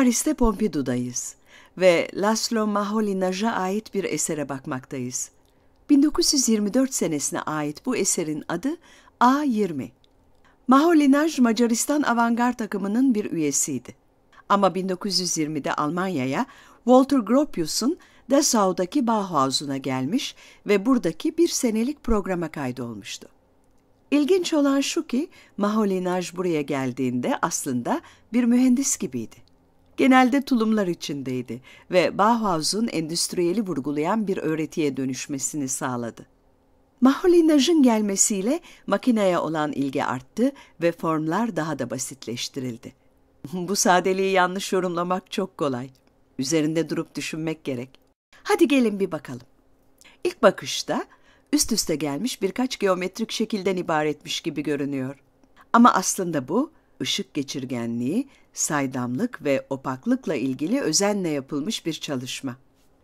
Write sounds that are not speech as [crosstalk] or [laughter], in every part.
Paris'te Pompidou'dayız ve Laszlo Maholinaj'a ait bir esere bakmaktayız. 1924 senesine ait bu eserin adı A20. Maholinaj Macaristan avantgard takımının bir üyesiydi. Ama 1920'de Almanya'ya Walter Gropius'un Dessau'daki Bauhaus'una gelmiş ve buradaki bir senelik programa kaydolmuştu. İlginç olan şu ki Maholinaj buraya geldiğinde aslında bir mühendis gibiydi genelde tulumlar içindeydi ve Bauhaus'un endüstriyeli vurgulayan bir öğretiye dönüşmesini sağladı. Maholinaj'ın gelmesiyle makineye olan ilgi arttı ve formlar daha da basitleştirildi. [laughs] Bu sadeliği yanlış yorumlamak çok kolay. Üzerinde durup düşünmek gerek. Hadi gelin bir bakalım. İlk bakışta üst üste gelmiş birkaç geometrik şekilden ibaretmiş gibi görünüyor. Ama aslında bu ışık geçirgenliği, saydamlık ve opaklıkla ilgili özenle yapılmış bir çalışma.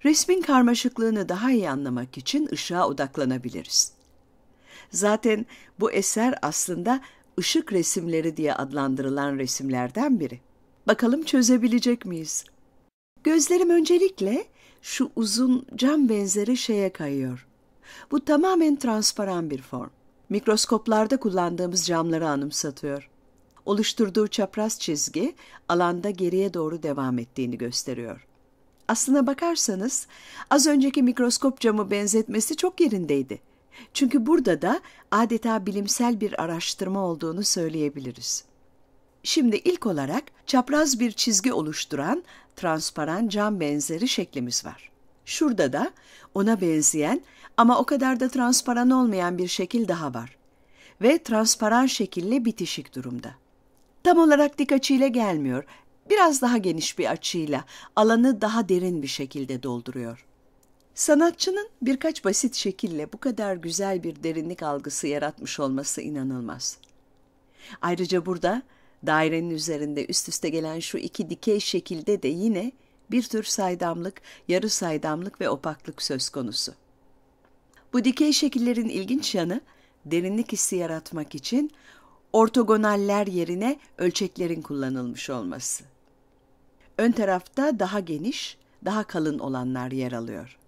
Resmin karmaşıklığını daha iyi anlamak için ışığa odaklanabiliriz. Zaten bu eser aslında ışık resimleri diye adlandırılan resimlerden biri. Bakalım çözebilecek miyiz? Gözlerim öncelikle şu uzun cam benzeri şeye kayıyor. Bu tamamen transparan bir form. Mikroskoplarda kullandığımız camları anımsatıyor oluşturduğu çapraz çizgi alanda geriye doğru devam ettiğini gösteriyor. Aslına bakarsanız az önceki mikroskop camı benzetmesi çok yerindeydi. Çünkü burada da adeta bilimsel bir araştırma olduğunu söyleyebiliriz. Şimdi ilk olarak çapraz bir çizgi oluşturan transparan cam benzeri şeklimiz var. Şurada da ona benzeyen ama o kadar da transparan olmayan bir şekil daha var ve transparan şekille bitişik durumda. Tam olarak dik açıyla gelmiyor. Biraz daha geniş bir açıyla, alanı daha derin bir şekilde dolduruyor. Sanatçının birkaç basit şekille bu kadar güzel bir derinlik algısı yaratmış olması inanılmaz. Ayrıca burada dairenin üzerinde üst üste gelen şu iki dikey şekilde de yine bir tür saydamlık, yarı saydamlık ve opaklık söz konusu. Bu dikey şekillerin ilginç yanı derinlik hissi yaratmak için ortogonaller yerine ölçeklerin kullanılmış olması. Ön tarafta daha geniş, daha kalın olanlar yer alıyor.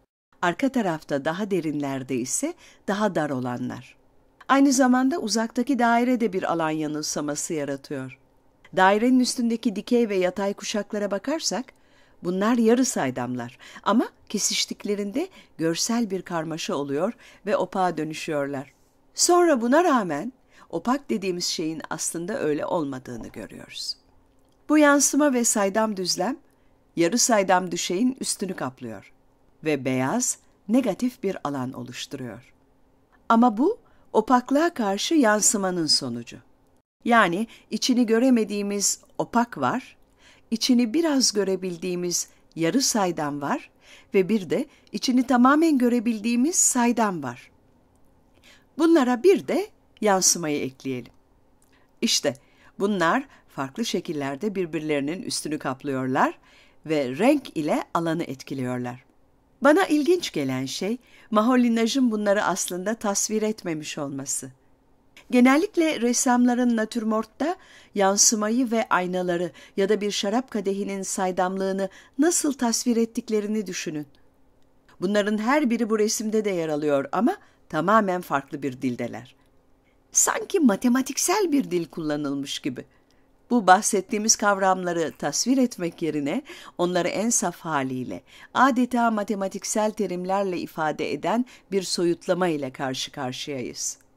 Arka tarafta daha derinlerde ise daha dar olanlar. Aynı zamanda uzaktaki daire de bir alan yanılsaması yaratıyor. Dairenin üstündeki dikey ve yatay kuşaklara bakarsak bunlar yarı saydamlar ama kesiştiklerinde görsel bir karmaşa oluyor ve opağa dönüşüyorlar. Sonra buna rağmen opak dediğimiz şeyin aslında öyle olmadığını görüyoruz. Bu yansıma ve saydam düzlem, yarı saydam düşeyin üstünü kaplıyor ve beyaz, negatif bir alan oluşturuyor. Ama bu, opaklığa karşı yansımanın sonucu. Yani içini göremediğimiz opak var, içini biraz görebildiğimiz yarı saydam var ve bir de içini tamamen görebildiğimiz saydam var. Bunlara bir de yansımayı ekleyelim. İşte bunlar farklı şekillerde birbirlerinin üstünü kaplıyorlar ve renk ile alanı etkiliyorlar. Bana ilginç gelen şey maholinajın bunları aslında tasvir etmemiş olması. Genellikle ressamların natürmortta yansımayı ve aynaları ya da bir şarap kadehinin saydamlığını nasıl tasvir ettiklerini düşünün. Bunların her biri bu resimde de yer alıyor ama tamamen farklı bir dildeler sanki matematiksel bir dil kullanılmış gibi. Bu bahsettiğimiz kavramları tasvir etmek yerine onları en saf haliyle, adeta matematiksel terimlerle ifade eden bir soyutlama ile karşı karşıyayız.''